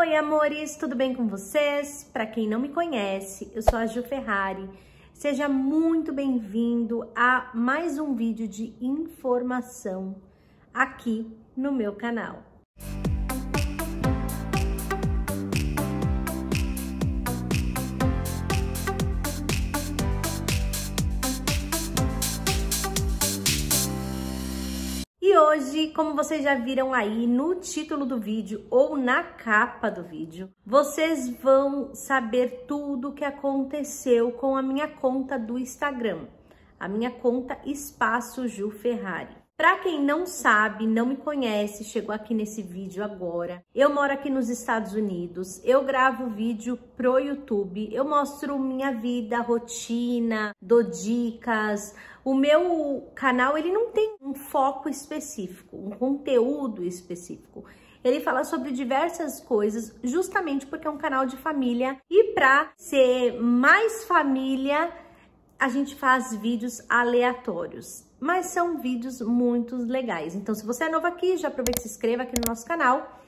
Oi, amores, tudo bem com vocês? Para quem não me conhece, eu sou a Ju Ferrari. Seja muito bem-vindo a mais um vídeo de informação aqui no meu canal. hoje, como vocês já viram aí no título do vídeo ou na capa do vídeo, vocês vão saber tudo o que aconteceu com a minha conta do Instagram, a minha conta Espaço Ju Ferrari. Para quem não sabe, não me conhece, chegou aqui nesse vídeo agora. Eu moro aqui nos Estados Unidos. Eu gravo vídeo pro YouTube. Eu mostro minha vida, rotina, dou dicas, o meu canal, ele não tem um foco específico, um conteúdo específico. Ele fala sobre diversas coisas, justamente porque é um canal de família. E para ser mais família, a gente faz vídeos aleatórios, mas são vídeos muito legais. Então, se você é novo aqui, já aproveita e se inscreva aqui no nosso canal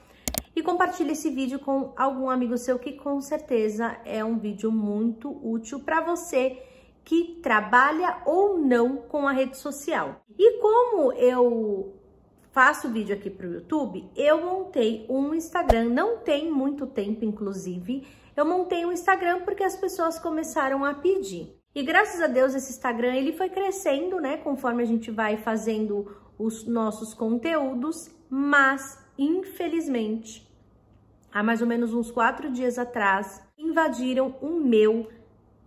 e compartilhe esse vídeo com algum amigo seu que com certeza é um vídeo muito útil para você que trabalha ou não com a rede social. E como eu faço vídeo aqui para o YouTube, eu montei um Instagram, não tem muito tempo, inclusive. Eu montei um Instagram porque as pessoas começaram a pedir. E graças a Deus esse Instagram ele foi crescendo, né? Conforme a gente vai fazendo os nossos conteúdos, mas infelizmente, há mais ou menos uns quatro dias atrás, invadiram o meu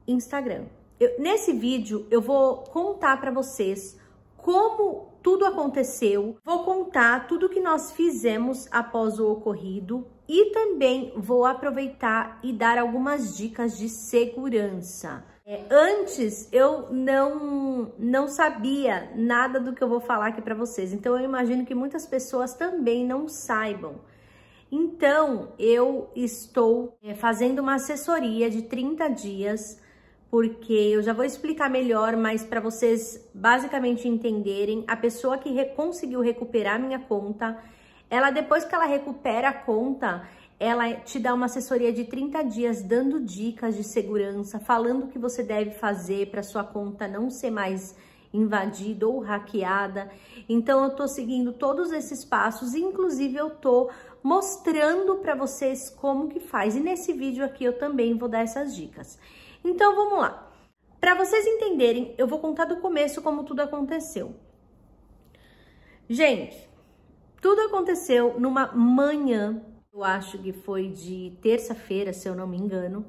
Instagram eu, nesse vídeo eu vou contar para vocês como tudo aconteceu, vou contar tudo que nós fizemos após o ocorrido e também vou aproveitar e dar algumas dicas de segurança. É, antes eu não não sabia nada do que eu vou falar aqui para vocês, então eu imagino que muitas pessoas também não saibam. Então eu estou é, fazendo uma assessoria de 30 dias porque eu já vou explicar melhor, mas para vocês basicamente entenderem, a pessoa que conseguiu recuperar minha conta, ela depois que ela recupera a conta, ela te dá uma assessoria de 30 dias dando dicas de segurança, falando o que você deve fazer para sua conta não ser mais invadida ou hackeada. Então eu tô seguindo todos esses passos, inclusive eu tô mostrando para vocês como que faz. E nesse vídeo aqui eu também vou dar essas dicas. Então vamos lá. Para vocês entenderem, eu vou contar do começo como tudo aconteceu. Gente, tudo aconteceu numa manhã, eu acho que foi de terça-feira, se eu não me engano.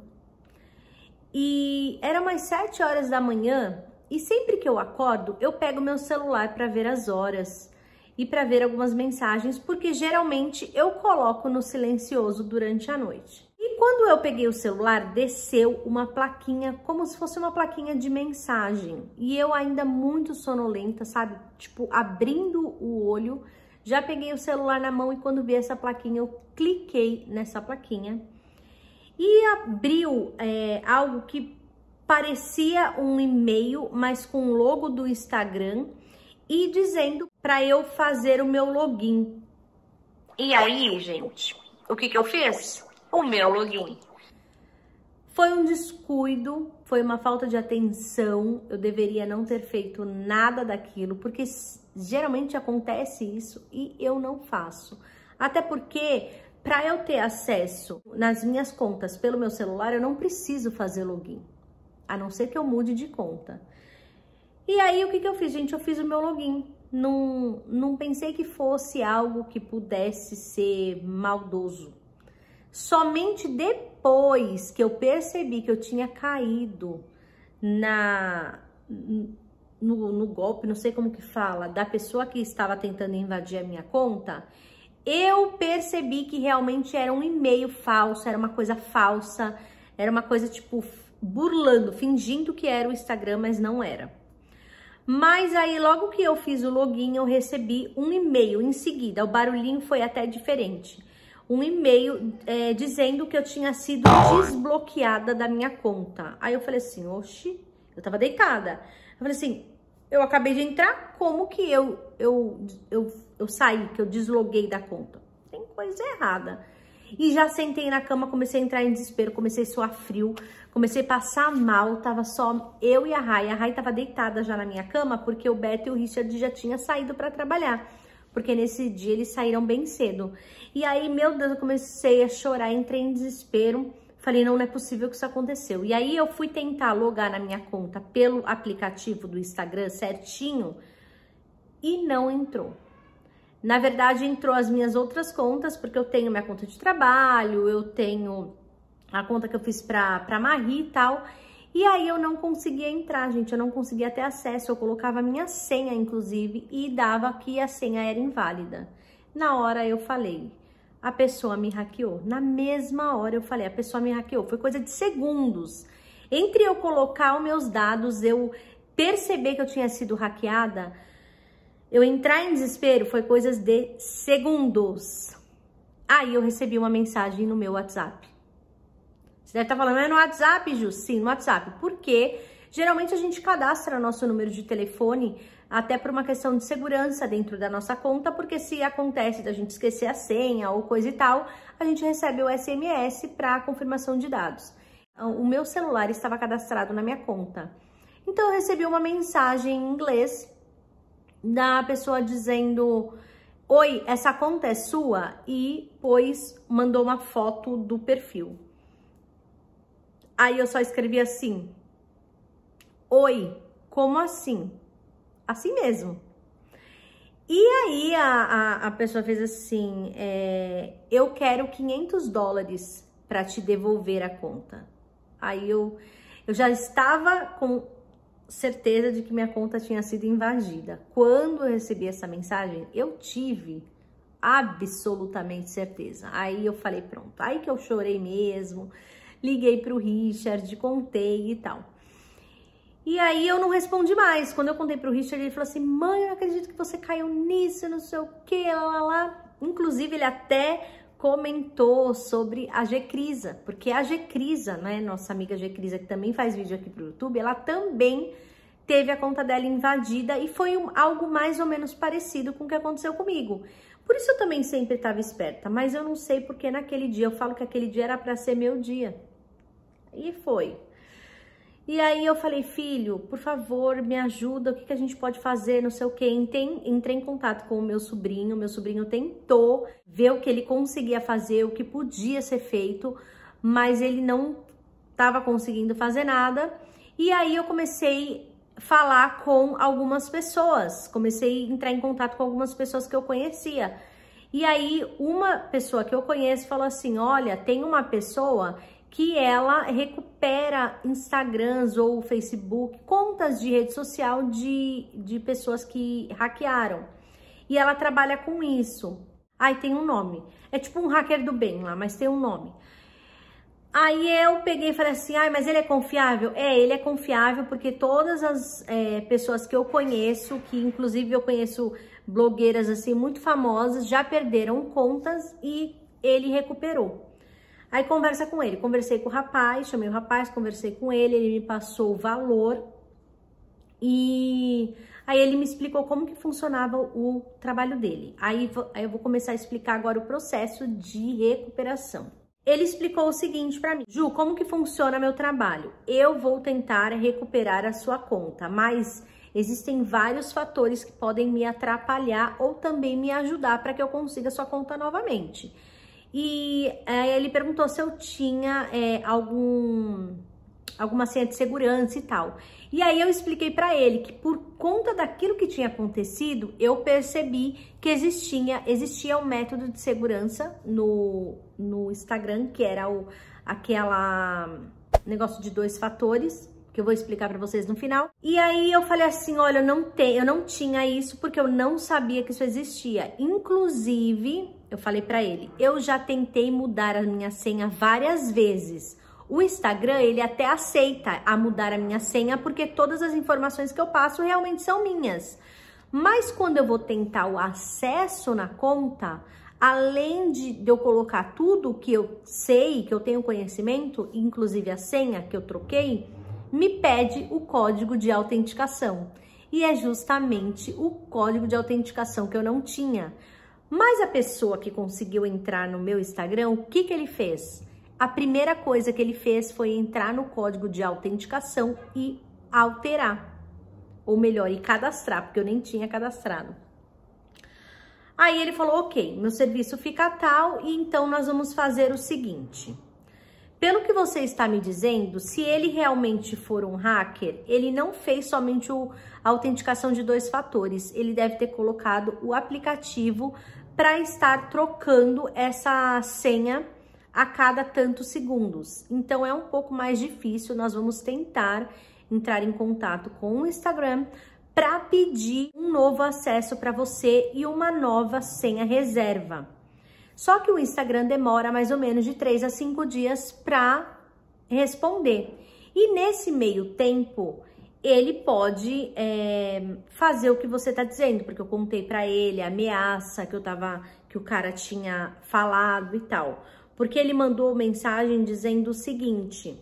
E era mais sete horas da manhã, e sempre que eu acordo, eu pego meu celular para ver as horas e para ver algumas mensagens, porque geralmente eu coloco no silencioso durante a noite quando eu peguei o celular, desceu uma plaquinha, como se fosse uma plaquinha de mensagem. E eu ainda muito sonolenta, sabe? Tipo, abrindo o olho, já peguei o celular na mão e quando vi essa plaquinha, eu cliquei nessa plaquinha. E abriu é, algo que parecia um e-mail, mas com o logo do Instagram e dizendo para eu fazer o meu login. E aí, gente, o que, que eu fiz? o meu login. Foi um descuido, foi uma falta de atenção, eu deveria não ter feito nada daquilo, porque geralmente acontece isso e eu não faço. Até porque para eu ter acesso nas minhas contas pelo meu celular, eu não preciso fazer login, a não ser que eu mude de conta. E aí o que, que eu fiz, gente? Eu fiz o meu login. Não, não pensei que fosse algo que pudesse ser maldoso, Somente depois que eu percebi que eu tinha caído na no, no, golpe, não sei como que fala, da pessoa que estava tentando invadir a minha conta, eu percebi que realmente era um e-mail falso, era uma coisa falsa, era uma coisa tipo burlando, fingindo que era o Instagram, mas não era. Mas aí, logo que eu fiz o login, eu recebi um e-mail em seguida. O barulhinho foi até diferente um e-mail é, dizendo que eu tinha sido desbloqueada da minha conta. Aí eu falei assim, oxi, eu tava deitada. Eu falei assim, eu acabei de entrar, como que eu, eu, eu, eu saí, que eu desloguei da conta? Tem coisa errada. E já sentei na cama, comecei a entrar em desespero, comecei a suar frio, comecei a passar mal, tava só eu e a Rai. A Rai tava deitada já na minha cama, porque o Beto e o Richard já tinham saído para trabalhar. Porque nesse dia eles saíram bem cedo. E aí, meu Deus, eu comecei a chorar, entrei em desespero. Falei, não, não é possível que isso aconteceu. E aí eu fui tentar logar na minha conta pelo aplicativo do Instagram certinho e não entrou. Na verdade, entrou as minhas outras contas, porque eu tenho minha conta de trabalho, eu tenho a conta que eu fiz pra, pra Marie e tal. E aí eu não conseguia entrar, gente, eu não conseguia ter acesso. Eu colocava a minha senha, inclusive, e dava que a senha era inválida. Na hora eu falei, a pessoa me hackeou. Na mesma hora eu falei, a pessoa me hackeou. Foi coisa de segundos. Entre eu colocar os meus dados, eu perceber que eu tinha sido hackeada, eu entrar em desespero, foi coisas de segundos. Aí eu recebi uma mensagem no meu WhatsApp. Você deve estar tá falando, é no WhatsApp, Ju? Sim, no WhatsApp. Porque geralmente a gente cadastra nosso número de telefone até por uma questão de segurança dentro da nossa conta, porque se acontece da gente esquecer a senha ou coisa e tal, a gente recebe o SMS para confirmação de dados. Então, o meu celular estava cadastrado na minha conta. Então eu recebi uma mensagem em inglês da pessoa dizendo: "Oi, essa conta é sua?" e pois mandou uma foto do perfil. Aí eu só escrevi assim: "Oi, como assim?" assim mesmo. E aí a, a, a pessoa fez assim, é, eu quero 500 dólares para te devolver a conta. Aí eu, eu já estava com certeza de que minha conta tinha sido invadida. Quando eu recebi essa mensagem, eu tive absolutamente certeza. Aí eu falei, pronto, aí que eu chorei mesmo, liguei para o Richard, contei e tal. E aí eu não respondi mais. Quando eu contei pro Richard, ele falou assim: mãe, eu acredito que você caiu nisso, não sei o que, lá, lá, lá. Inclusive, ele até comentou sobre a Gecrisa, porque a Gecrisa, né, nossa amiga Gecrisa, que também faz vídeo aqui pro YouTube, ela também teve a conta dela invadida e foi um, algo mais ou menos parecido com o que aconteceu comigo. Por isso eu também sempre estava esperta, mas eu não sei porque naquele dia, eu falo que aquele dia era para ser meu dia. E foi. E aí eu falei, filho, por favor, me ajuda, o que, que a gente pode fazer, não sei o que. Entrei, entrei em contato com o meu sobrinho, meu sobrinho tentou ver o que ele conseguia fazer, o que podia ser feito, mas ele não estava conseguindo fazer nada. E aí eu comecei a falar com algumas pessoas, comecei a entrar em contato com algumas pessoas que eu conhecia. E aí uma pessoa que eu conheço falou assim, olha, tem uma pessoa que ela recupera Instagrams ou Facebook, contas de rede social de, de pessoas que hackearam. E ela trabalha com isso. Aí tem um nome. É tipo um hacker do bem lá, mas tem um nome. Aí eu peguei e falei assim, ai, mas ele é confiável? É, ele é confiável porque todas as é, pessoas que eu conheço, que inclusive eu conheço blogueiras assim muito famosas, já perderam contas e ele recuperou. Aí conversa com ele. Conversei com o rapaz, chamei o rapaz, conversei com ele, ele me passou o valor e aí ele me explicou como que funcionava o trabalho dele. Aí, aí eu vou começar a explicar agora o processo de recuperação. Ele explicou o seguinte para mim: "Ju, como que funciona meu trabalho? Eu vou tentar recuperar a sua conta, mas existem vários fatores que podem me atrapalhar ou também me ajudar para que eu consiga sua conta novamente. E é, ele perguntou se eu tinha é, algum alguma senha de segurança e tal. E aí eu expliquei para ele que por conta daquilo que tinha acontecido, eu percebi que existia existia um método de segurança no, no Instagram, que era o aquela negócio de dois fatores, que eu vou explicar para vocês no final. E aí eu falei assim, olha, eu não tenho, eu não tinha isso porque eu não sabia que isso existia. Inclusive, eu falei para ele: "Eu já tentei mudar a minha senha várias vezes. O Instagram, ele até aceita a mudar a minha senha porque todas as informações que eu passo realmente são minhas. Mas quando eu vou tentar o acesso na conta, além de eu colocar tudo que eu sei, que eu tenho conhecimento, inclusive a senha que eu troquei, me pede o código de autenticação. E é justamente o código de autenticação que eu não tinha. Mas a pessoa que conseguiu entrar no meu Instagram, o que, que ele fez? A primeira coisa que ele fez foi entrar no código de autenticação e alterar. Ou melhor, e cadastrar, porque eu nem tinha cadastrado. Aí ele falou: ok, meu serviço fica tal, e então nós vamos fazer o seguinte. Pelo que você está me dizendo, se ele realmente for um hacker, ele não fez somente o, a autenticação de dois fatores, ele deve ter colocado o aplicativo para estar trocando essa senha a cada tantos segundos. Então é um pouco mais difícil, nós vamos tentar entrar em contato com o Instagram para pedir um novo acesso para você e uma nova senha reserva. Só que o Instagram demora mais ou menos de 3 a 5 dias para responder. E nesse meio tempo, ele pode é, fazer o que você está dizendo, porque eu contei para ele a ameaça que eu tava, que o cara tinha falado e tal. Porque ele mandou mensagem dizendo o seguinte,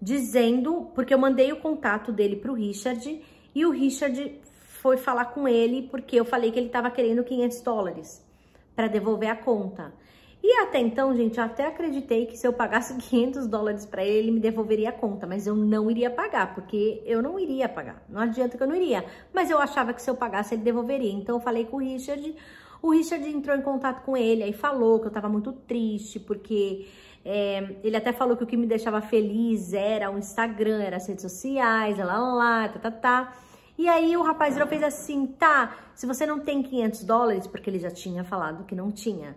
dizendo, porque eu mandei o contato dele pro Richard e o Richard foi falar com ele porque eu falei que ele tava querendo 500 dólares para devolver a conta. E até então, gente, eu até acreditei que se eu pagasse 500 dólares para ele, ele me devolveria a conta, mas eu não iria pagar, porque eu não iria pagar. Não adianta que eu não iria, mas eu achava que se eu pagasse ele devolveria. Então eu falei com o Richard, o Richard entrou em contato com ele, aí falou que eu tava muito triste, porque é, ele até falou que o que me deixava feliz era o Instagram, era as redes sociais, lá, lá, lá, tá, tá, tá. E aí o rapaz fez assim, tá, se você não tem 500 dólares, porque ele já tinha falado que não tinha,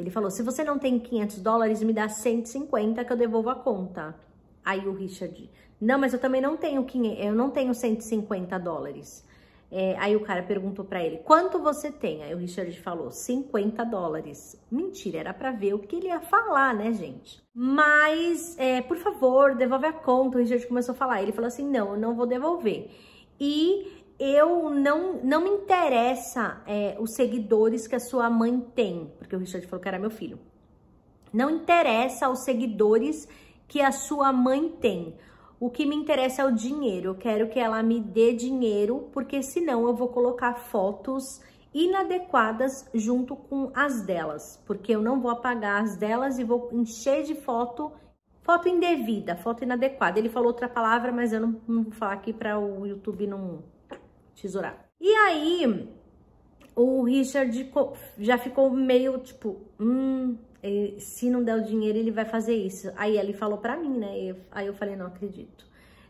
ele falou, se você não tem 500 dólares, me dá 150 que eu devolvo a conta. Aí o Richard, não, mas eu também não tenho 500, eu não tenho 150 dólares. É, aí o cara perguntou para ele, quanto você tem? Aí o Richard falou, 50 dólares. Mentira, era para ver o que ele ia falar, né, gente? Mas, é, por favor, devolve a conta. O Richard começou a falar. Ele falou assim, não, eu não vou devolver. E eu não, não me interessa é, os seguidores que a sua mãe tem, porque o Richard falou que era meu filho. Não interessa os seguidores que a sua mãe tem. O que me interessa é o dinheiro. Eu quero que ela me dê dinheiro, porque senão eu vou colocar fotos inadequadas junto com as delas, porque eu não vou apagar as delas e vou encher de foto, foto indevida, foto inadequada. Ele falou outra palavra, mas eu não, não vou falar aqui para o YouTube não tesourar. E aí, o Richard já ficou meio tipo, hum, se não der o dinheiro ele vai fazer isso. Aí ele falou pra mim, né? Aí eu falei, não acredito.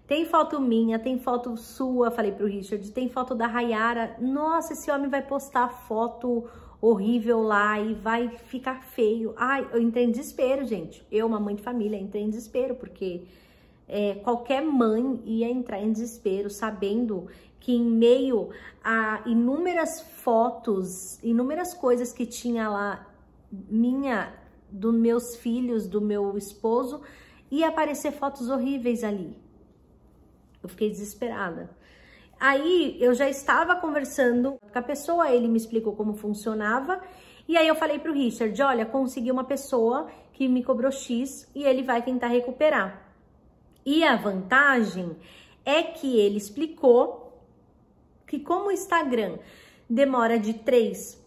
Tem foto minha, tem foto sua, falei pro Richard, tem foto da Rayara. Nossa, esse homem vai postar foto horrível lá e vai ficar feio. Ai, eu entrei em desespero, gente. Eu, uma mãe de família, entrei em desespero, porque é, qualquer mãe ia entrar em desespero sabendo que em meio a inúmeras fotos, inúmeras coisas que tinha lá minha, dos meus filhos, do meu esposo, ia aparecer fotos horríveis ali. Eu fiquei desesperada. Aí eu já estava conversando com a pessoa, ele me explicou como funcionava, e aí eu falei pro Richard, olha, consegui uma pessoa que me cobrou X e ele vai tentar recuperar. E a vantagem é que ele explicou que como o Instagram demora de 3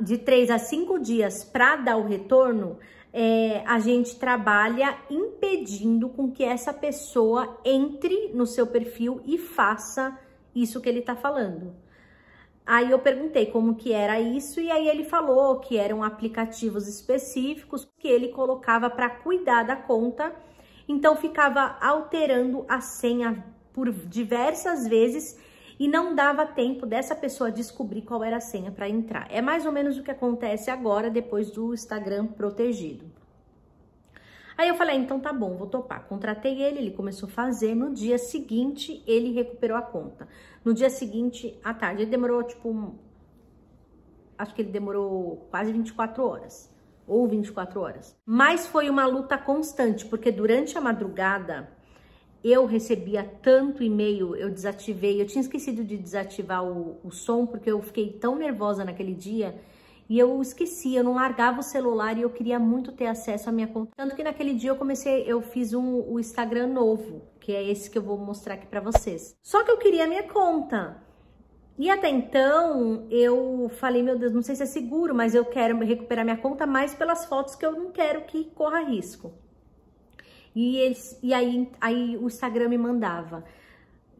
de 3 a 5 dias para dar o retorno, é, a gente trabalha impedindo com que essa pessoa entre no seu perfil e faça isso que ele está falando. Aí eu perguntei como que era isso e aí ele falou que eram aplicativos específicos que ele colocava para cuidar da conta. Então ficava alterando a senha por diversas vezes e não dava tempo dessa pessoa descobrir qual era a senha para entrar. É mais ou menos o que acontece agora depois do Instagram protegido. Aí eu falei, ah, então tá bom, vou topar. Contratei ele, ele começou a fazer. No dia seguinte, ele recuperou a conta. No dia seguinte, à tarde, ele demorou tipo. Um... Acho que ele demorou quase 24 horas ou 24 horas. Mas foi uma luta constante, porque durante a madrugada eu recebia tanto e-mail, eu desativei, eu tinha esquecido de desativar o, o, som porque eu fiquei tão nervosa naquele dia e eu esqueci, eu não largava o celular e eu queria muito ter acesso à minha conta. Tanto que naquele dia eu comecei, eu fiz um, o Instagram novo, que é esse que eu vou mostrar aqui pra vocês. Só que eu queria a minha conta. E até então eu falei, meu Deus, não sei se é seguro, mas eu quero recuperar minha conta mais pelas fotos que eu não quero que corra risco. E, eles, e aí, aí o Instagram me mandava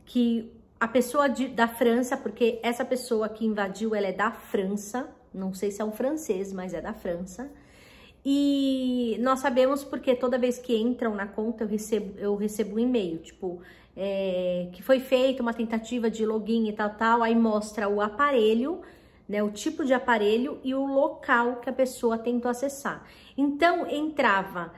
que a pessoa de, da França, porque essa pessoa que invadiu, ela é da França, não sei se é um francês, mas é da França. E nós sabemos porque toda vez que entram na conta eu recebo, eu recebo um e-mail, tipo, é, que foi feita uma tentativa de login e tal, tal, aí mostra o aparelho, né, o tipo de aparelho e o local que a pessoa tentou acessar. Então entrava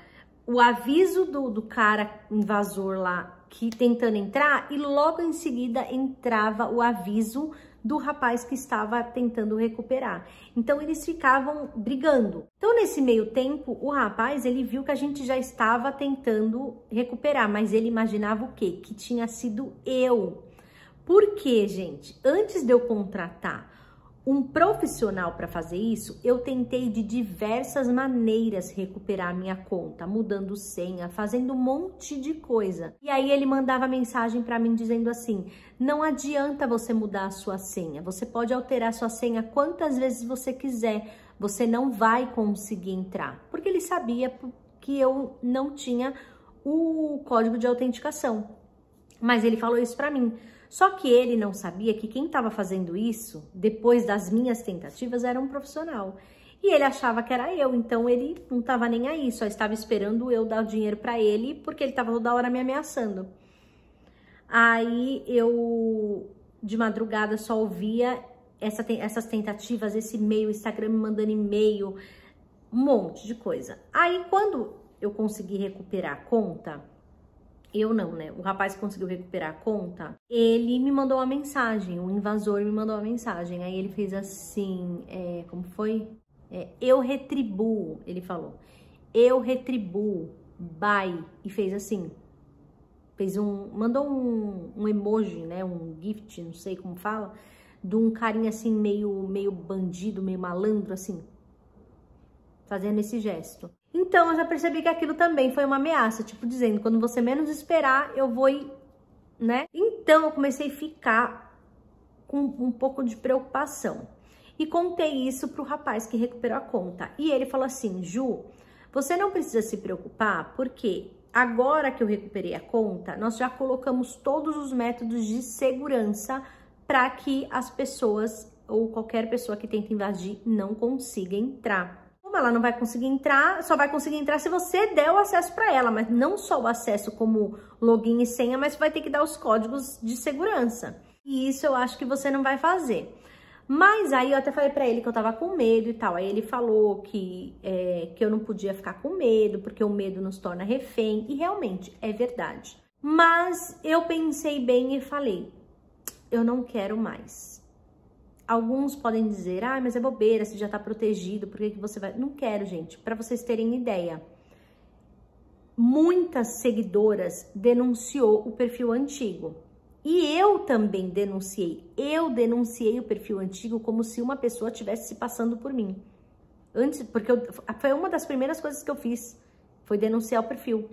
o aviso do, do cara invasor lá que tentando entrar e logo em seguida entrava o aviso do rapaz que estava tentando recuperar. Então eles ficavam brigando. Então nesse meio tempo, o rapaz, ele viu que a gente já estava tentando recuperar, mas ele imaginava o quê? Que tinha sido eu. Por quê, gente? Antes de eu contratar um profissional para fazer isso, eu tentei de diversas maneiras recuperar minha conta, mudando senha, fazendo um monte de coisa. E aí ele mandava mensagem para mim dizendo assim: "Não adianta você mudar a sua senha. Você pode alterar sua senha quantas vezes você quiser, você não vai conseguir entrar". Porque ele sabia que eu não tinha o código de autenticação. Mas ele falou isso para mim. Só que ele não sabia que quem estava fazendo isso, depois das minhas tentativas, era um profissional. E ele achava que era eu, então ele não estava nem aí, só estava esperando eu dar o dinheiro para ele, porque ele estava toda hora me ameaçando. Aí eu, de madrugada, só ouvia essa, essas tentativas, esse e-mail, Instagram me mandando e-mail, um monte de coisa. Aí quando eu consegui recuperar a conta, eu não, né? O rapaz conseguiu recuperar a conta. Ele me mandou uma mensagem, o invasor me mandou uma mensagem. Aí ele fez assim, é, como foi? É, eu retribuo, ele falou. Eu retribuo, bye. E fez assim, fez um, mandou um, um emoji, né? Um gift, não sei como fala, de um carinha assim meio, meio bandido, meio malandro, assim, fazendo esse gesto. Então eu já percebi que aquilo também foi uma ameaça, tipo dizendo, quando você menos esperar, eu vou, ir, né? Então eu comecei a ficar com um pouco de preocupação. E contei isso pro rapaz que recuperou a conta. E ele falou assim: "Ju, você não precisa se preocupar, porque agora que eu recuperei a conta, nós já colocamos todos os métodos de segurança para que as pessoas ou qualquer pessoa que tenta invadir não consiga entrar ela não vai conseguir entrar, só vai conseguir entrar se você der o acesso para ela, mas não só o acesso como login e senha, mas vai ter que dar os códigos de segurança. E isso eu acho que você não vai fazer. Mas aí eu até falei para ele que eu tava com medo e tal. Aí ele falou que, é, que eu não podia ficar com medo, porque o medo nos torna refém. E realmente é verdade. Mas eu pensei bem e falei: eu não quero mais. Alguns podem dizer, ah, mas é bobeira, você já está protegido, por que, que você vai. Não quero, gente, para vocês terem ideia. Muitas seguidoras denunciou o perfil antigo. E eu também denunciei. Eu denunciei o perfil antigo como se uma pessoa estivesse se passando por mim. Antes, porque eu, foi uma das primeiras coisas que eu fiz, foi denunciar o perfil.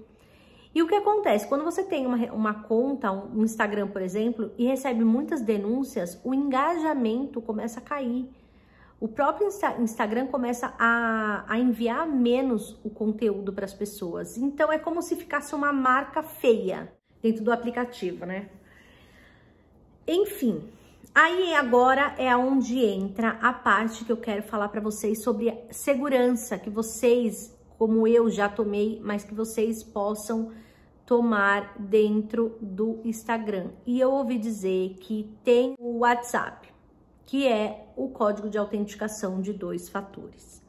E o que acontece? Quando você tem uma, uma conta, um Instagram, por exemplo, e recebe muitas denúncias, o engajamento começa a cair. O próprio Insta Instagram começa a, a enviar menos o conteúdo para as pessoas. Então é como se ficasse uma marca feia dentro do aplicativo, né? Enfim, aí agora é onde entra a parte que eu quero falar para vocês sobre segurança, que vocês, como eu já tomei, mas que vocês possam tomar dentro do Instagram. E eu ouvi dizer que tem o WhatsApp, que é o código de autenticação de dois fatores.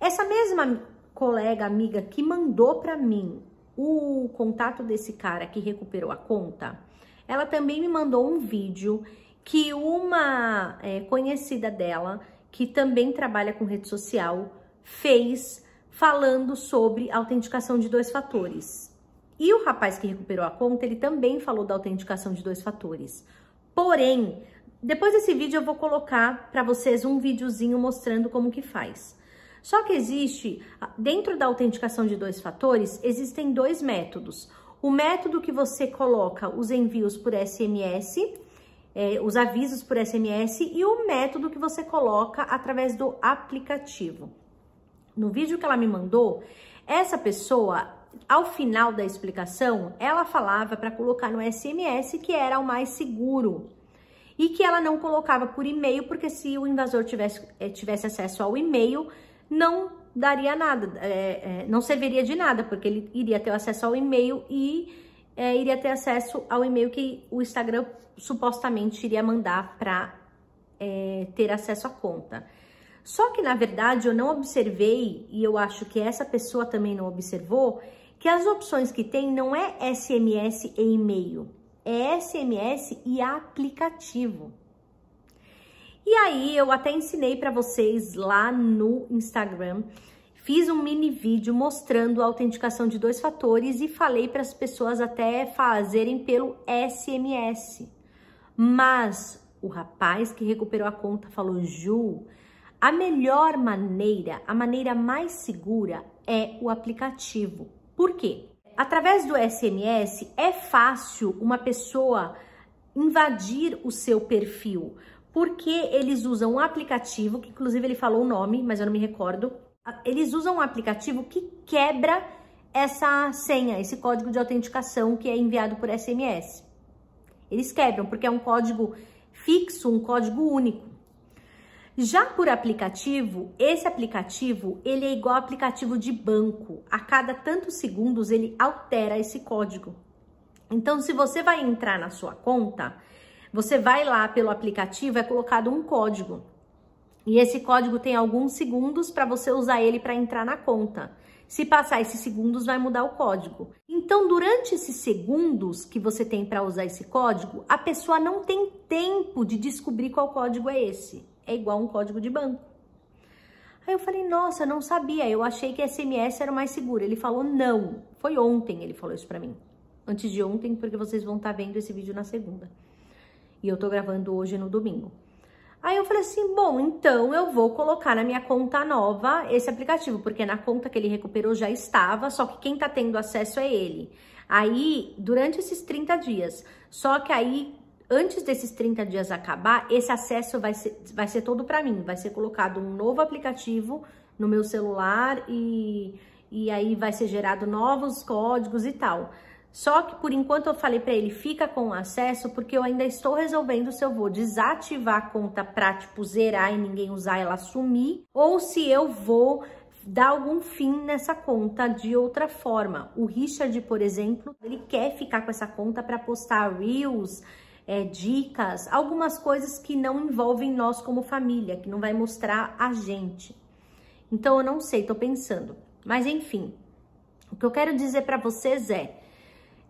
Essa mesma colega, amiga que mandou para mim o contato desse cara que recuperou a conta, ela também me mandou um vídeo que uma é, conhecida dela, que também trabalha com rede social, fez falando sobre autenticação de dois fatores. E o rapaz que recuperou a conta, ele também falou da autenticação de dois fatores. Porém, depois desse vídeo eu vou colocar para vocês um videozinho mostrando como que faz. Só que existe, dentro da autenticação de dois fatores, existem dois métodos. O método que você coloca os envios por SMS, é, os avisos por SMS, e o método que você coloca através do aplicativo. No vídeo que ela me mandou, essa pessoa, ao final da explicação, ela falava para colocar no SMS que era o mais seguro e que ela não colocava por e-mail, porque se o invasor tivesse, eh, tivesse acesso ao e-mail, não daria nada, é, é, não serviria de nada, porque ele iria ter acesso ao e-mail e é, iria ter acesso ao e-mail que o Instagram supostamente iria mandar para ter acesso à conta. Só que, na verdade, eu não observei, e eu acho que essa pessoa também não observou, que as opções que tem não é SMS e e-mail, é SMS e aplicativo. E aí eu até ensinei para vocês lá no Instagram, fiz um mini vídeo mostrando a autenticação de dois fatores e falei para as pessoas até fazerem pelo SMS. Mas o rapaz que recuperou a conta falou: "Ju, a melhor maneira, a maneira mais segura é o aplicativo. Por quê? Através do SMS é fácil uma pessoa invadir o seu perfil, porque eles usam um aplicativo, que inclusive ele falou o nome, mas eu não me recordo. Ah, eles usam um aplicativo que quebra essa senha, esse código de autenticação que é enviado por SMS. Eles quebram, porque é um código fixo, um código único. Já por aplicativo, esse aplicativo, ele é igual ao aplicativo de banco. A cada tantos segundos ele altera esse código. Então, se você vai entrar na sua conta, você vai lá pelo aplicativo, é colocado um código. E esse código tem alguns segundos para você usar ele para entrar na conta. Se passar esses segundos, vai mudar o código. Então, durante esses segundos que você tem para usar esse código, a pessoa não tem tempo de descobrir qual código é esse é igual um código de banco. Aí eu falei, nossa, não sabia, eu achei que SMS era mais seguro. Ele falou, não, foi ontem ele falou isso pra mim. Antes de ontem, porque vocês vão estar tá vendo esse vídeo na segunda. E eu tô gravando hoje no domingo. Aí eu falei assim, bom, então eu vou colocar na minha conta nova esse aplicativo, porque na conta que ele recuperou já estava, só que quem tá tendo acesso é ele. Aí, durante esses 30 dias, só que aí antes desses 30 dias acabar, esse acesso vai ser, vai ser todo para mim. Vai ser colocado um novo aplicativo no meu celular e, e aí vai ser gerado novos códigos e tal. Só que por enquanto eu falei para ele, fica com o acesso, porque eu ainda estou resolvendo se eu vou desativar a conta para tipo zerar e ninguém usar ela sumir, ou se eu vou dar algum fim nessa conta de outra forma. O Richard, por exemplo, ele quer ficar com essa conta para postar reels é, dicas, algumas coisas que não envolvem nós como família, que não vai mostrar a gente. Então eu não sei, tô pensando. Mas enfim, o que eu quero dizer para vocês é,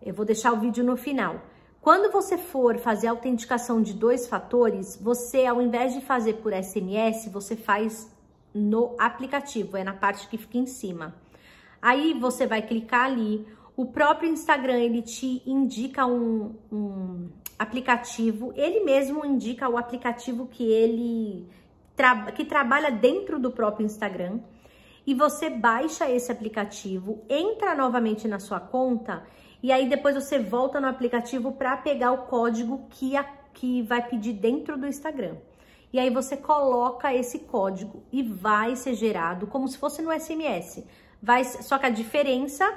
eu vou deixar o vídeo no final. Quando você for fazer a autenticação de dois fatores, você ao invés de fazer por SMS, você faz no aplicativo, é na parte que fica em cima. Aí você vai clicar ali, o próprio Instagram ele te indica um, um, aplicativo, ele mesmo indica o aplicativo que ele tra que trabalha dentro do próprio Instagram. E você baixa esse aplicativo, entra novamente na sua conta e aí depois você volta no aplicativo para pegar o código que, a, que vai pedir dentro do Instagram. E aí você coloca esse código e vai ser gerado como se fosse no SMS. Vai, só que a diferença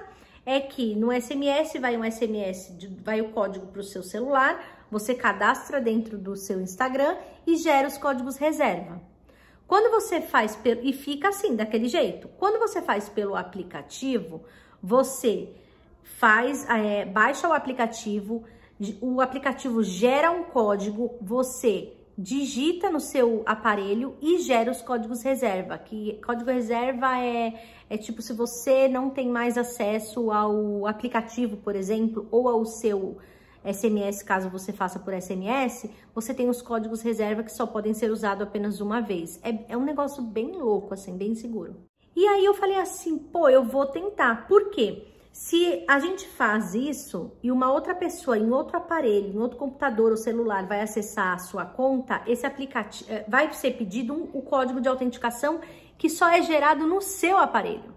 é que no SMS vai um SMS, vai o código para o seu celular, você cadastra dentro do seu Instagram e gera os códigos reserva. Quando você faz pelo, e fica assim, daquele jeito. Quando você faz pelo aplicativo, você faz, é, baixa o aplicativo, o aplicativo gera um código, você digita no seu aparelho e gera os códigos reserva, que código reserva é, é tipo se você não tem mais acesso ao aplicativo, por exemplo, ou ao seu SMS, caso você faça por SMS, você tem os códigos reserva que só podem ser usados apenas uma vez. É, é um negócio bem louco, assim, bem seguro. E aí eu falei assim, pô, eu vou tentar. Por quê? Se a gente faz isso e uma outra pessoa em outro aparelho, em outro computador ou celular vai acessar a sua conta, esse aplicativo eh, vai ser pedido um, o código de autenticação que só é gerado no seu aparelho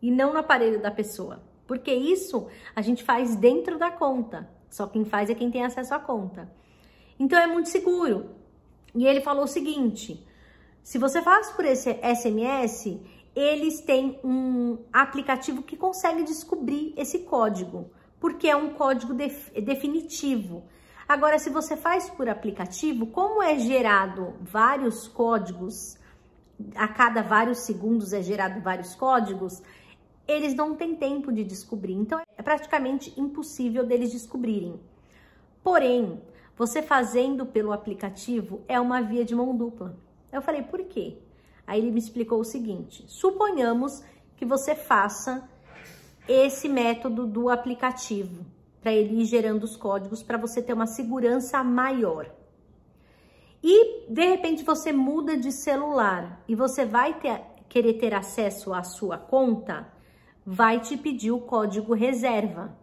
e não no aparelho da pessoa. Porque isso a gente faz dentro da conta. Só quem faz é quem tem acesso à conta. Então é muito seguro. E ele falou o seguinte: se você faz por esse SMS, eles têm um aplicativo que consegue descobrir esse código, porque é um código definitivo. Agora, se você faz por aplicativo, como é gerado vários códigos, a cada vários segundos é gerado vários códigos, eles não têm tempo de descobrir. Então, é praticamente impossível deles descobrirem. Porém, você fazendo pelo aplicativo é uma via de mão dupla. Eu falei, por quê? Aí ele me explicou o seguinte: suponhamos que você faça esse método do aplicativo para ele ir gerando os códigos para você ter uma segurança maior. E de repente você muda de celular e você vai ter, querer ter acesso à sua conta, vai te pedir o código reserva,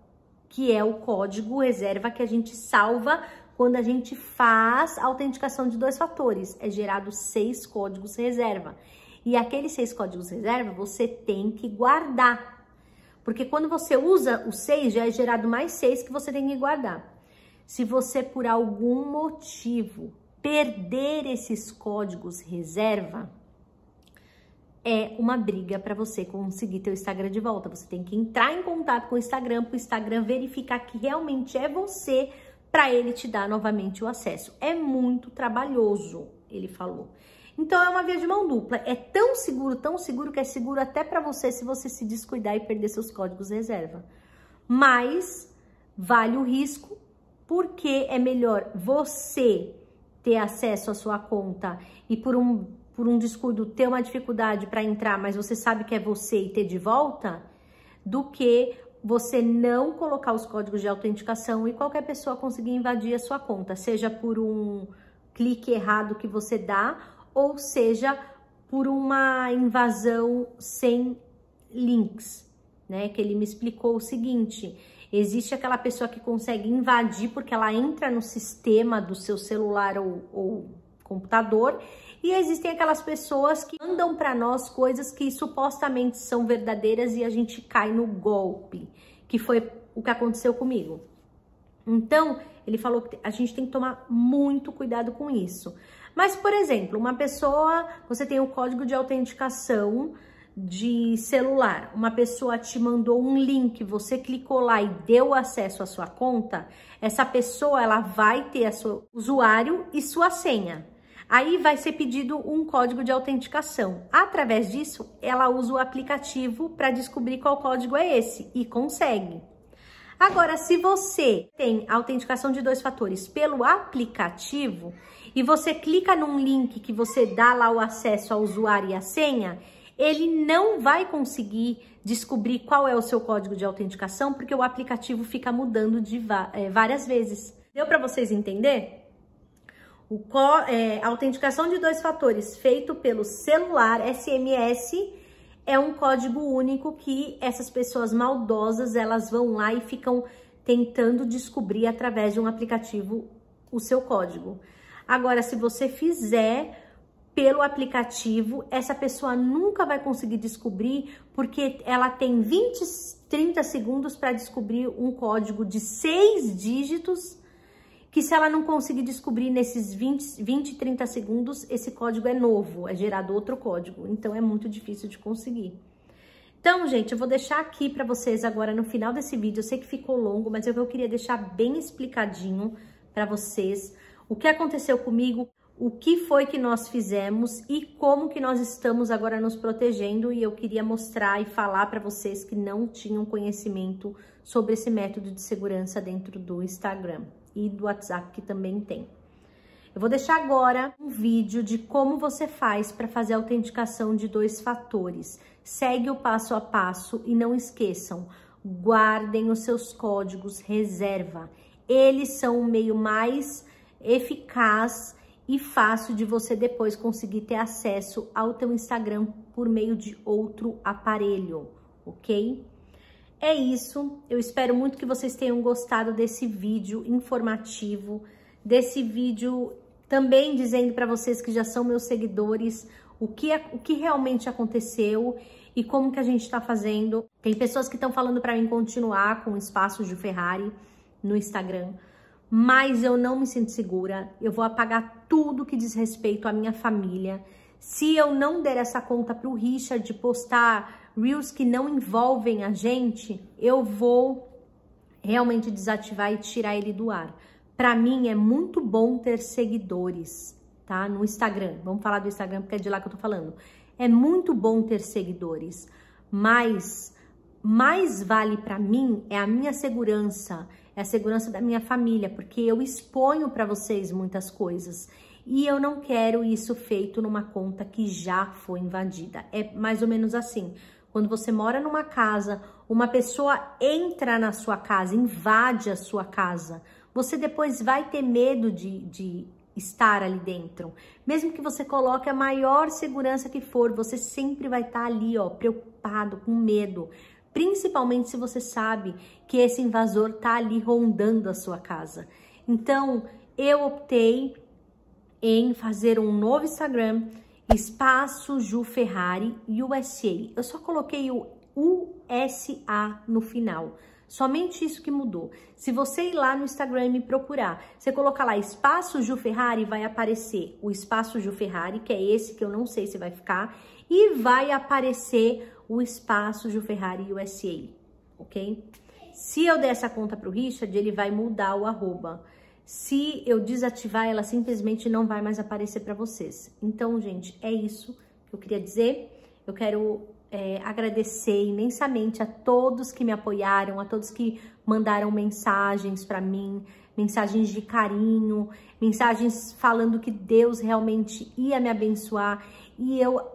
que é o código reserva que a gente salva quando a gente faz a autenticação de dois fatores, é gerado seis códigos reserva. E aqueles seis códigos reserva você tem que guardar. Porque quando você usa os seis, já é gerado mais seis que você tem que guardar. Se você, por algum motivo, perder esses códigos reserva, é uma briga para você conseguir teu Instagram de volta. Você tem que entrar em contato com o Instagram, para o Instagram verificar que realmente é você para ele te dar novamente o acesso. É muito trabalhoso, ele falou. Então é uma via de mão dupla. É tão seguro, tão seguro que é seguro até para você se você se descuidar e perder seus códigos reserva. Mas vale o risco, porque é melhor você ter acesso à sua conta e por um por um descuido ter uma dificuldade para entrar, mas você sabe que é você e ter de volta, do que você não colocar os códigos de autenticação e qualquer pessoa conseguir invadir a sua conta, seja por um clique errado que você dá ou seja por uma invasão sem links, né? Que ele me explicou o seguinte: existe aquela pessoa que consegue invadir porque ela entra no sistema do seu celular ou, ou computador e existem aquelas pessoas que mandam para nós coisas que supostamente são verdadeiras e a gente cai no golpe, que foi o que aconteceu comigo. Então, ele falou que a gente tem que tomar muito cuidado com isso. Mas, por exemplo, uma pessoa, você tem o um código de autenticação de celular, uma pessoa te mandou um link, você clicou lá e deu acesso à sua conta, essa pessoa ela vai ter seu usuário e sua senha. Aí vai ser pedido um código de autenticação. Através disso, ela usa o aplicativo para descobrir qual código é esse e consegue. Agora, se você tem autenticação de dois fatores pelo aplicativo e você clica num link que você dá lá o acesso ao usuário e a senha, ele não vai conseguir descobrir qual é o seu código de autenticação porque o aplicativo fica mudando de eh, várias vezes. Deu para vocês entender? O é, autenticação de dois fatores feito pelo celular SMS é um código único que essas pessoas maldosas elas vão lá e ficam tentando descobrir através de um aplicativo o seu código. Agora, se você fizer pelo aplicativo, essa pessoa nunca vai conseguir descobrir, porque ela tem 20, 30 segundos para descobrir um código de seis dígitos que se ela não conseguir descobrir nesses 20, 20, 30 segundos, esse código é novo, é gerado outro código. Então, é muito difícil de conseguir. Então, gente, eu vou deixar aqui para vocês agora no final desse vídeo. Eu sei que ficou longo, mas é eu queria deixar bem explicadinho para vocês o que aconteceu comigo, o que foi que nós fizemos e como que nós estamos agora nos protegendo. E eu queria mostrar e falar para vocês que não tinham conhecimento sobre esse método de segurança dentro do Instagram e do WhatsApp que também tem. Eu vou deixar agora um vídeo de como você faz para fazer a autenticação de dois fatores. Segue o passo a passo e não esqueçam, guardem os seus códigos reserva. Eles são o meio mais eficaz e fácil de você depois conseguir ter acesso ao teu Instagram por meio de outro aparelho, ok? É isso, eu espero muito que vocês tenham gostado desse vídeo informativo, desse vídeo também dizendo para vocês que já são meus seguidores o que, o que realmente aconteceu e como que a gente está fazendo. Tem pessoas que estão falando para mim continuar com espaços de Ferrari no Instagram, mas eu não me sinto segura, eu vou apagar tudo que diz respeito à minha família. Se eu não der essa conta para o Richard postar reels que não envolvem a gente, eu vou realmente desativar e tirar ele do ar. Para mim é muito bom ter seguidores, tá? No Instagram. Vamos falar do Instagram porque é de lá que eu tô falando. É muito bom ter seguidores, mas mais vale para mim é a minha segurança, é a segurança da minha família, porque eu exponho para vocês muitas coisas e eu não quero isso feito numa conta que já foi invadida. É mais ou menos assim. Quando você mora numa casa, uma pessoa entra na sua casa, invade a sua casa. Você depois vai ter medo de, de estar ali dentro. Mesmo que você coloque a maior segurança que for, você sempre vai estar tá ali, ó, preocupado, com medo. Principalmente se você sabe que esse invasor tá ali rondando a sua casa. Então, eu optei em fazer um novo Instagram Espaço Ju Ferrari USA. Eu só coloquei o USA no final. Somente isso que mudou. Se você ir lá no Instagram e me procurar, você colocar lá Espaço Ju Ferrari, vai aparecer o Espaço Ju Ferrari, que é esse que eu não sei se vai ficar, e vai aparecer o Espaço Ju Ferrari USA, ok? Se eu der essa conta para o Richard, ele vai mudar o arroba. Se eu desativar, ela simplesmente não vai mais aparecer para vocês. Então, gente, é isso que eu queria dizer. Eu quero é, agradecer imensamente a todos que me apoiaram, a todos que mandaram mensagens para mim, mensagens de carinho, mensagens falando que Deus realmente ia me abençoar e eu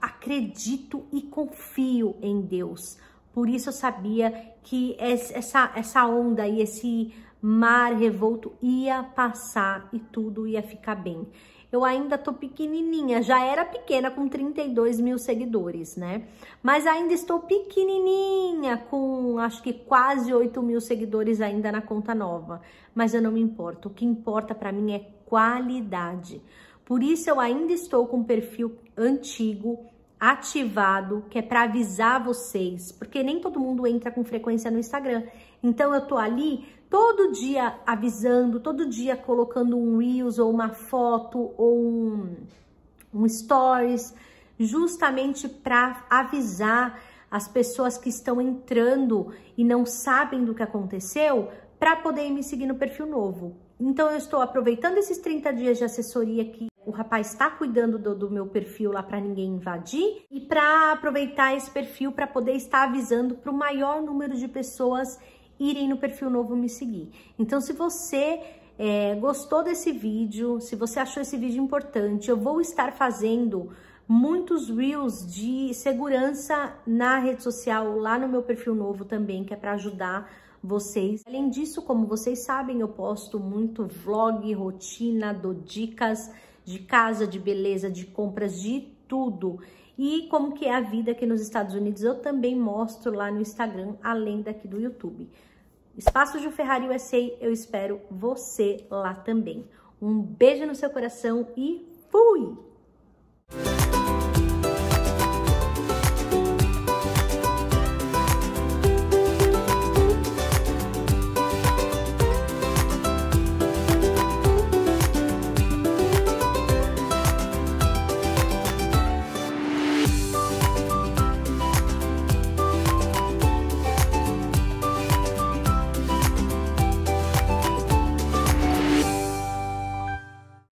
acredito e confio em Deus. Por isso eu sabia que essa, essa onda e esse mar revolto ia passar e tudo ia ficar bem. Eu ainda tô pequenininha, já era pequena com 32 mil seguidores, né? Mas ainda estou pequenininha com acho que quase 8 mil seguidores ainda na conta nova. Mas eu não me importo, o que importa para mim é qualidade. Por isso eu ainda estou com um perfil antigo, ativado, que é para avisar vocês, porque nem todo mundo entra com frequência no Instagram. Então eu tô ali todo dia avisando, todo dia colocando um reels ou uma foto ou um, um stories, justamente para avisar as pessoas que estão entrando e não sabem do que aconteceu para poder me seguir no perfil novo. Então, eu estou aproveitando esses 30 dias de assessoria que o rapaz está cuidando do, do, meu perfil lá para ninguém invadir e para aproveitar esse perfil para poder estar avisando para o maior número de pessoas irem no perfil novo me seguir. Então, se você é, gostou desse vídeo, se você achou esse vídeo importante, eu vou estar fazendo muitos reels de segurança na rede social, lá no meu perfil novo também, que é para ajudar vocês. Além disso, como vocês sabem, eu posto muito vlog, rotina, dou dicas de casa, de beleza, de compras, de tudo. E como que é a vida aqui nos Estados Unidos, eu também mostro lá no Instagram, além daqui do YouTube. Espaço de Ferrari USA, eu espero você lá também. Um beijo no seu coração e fui!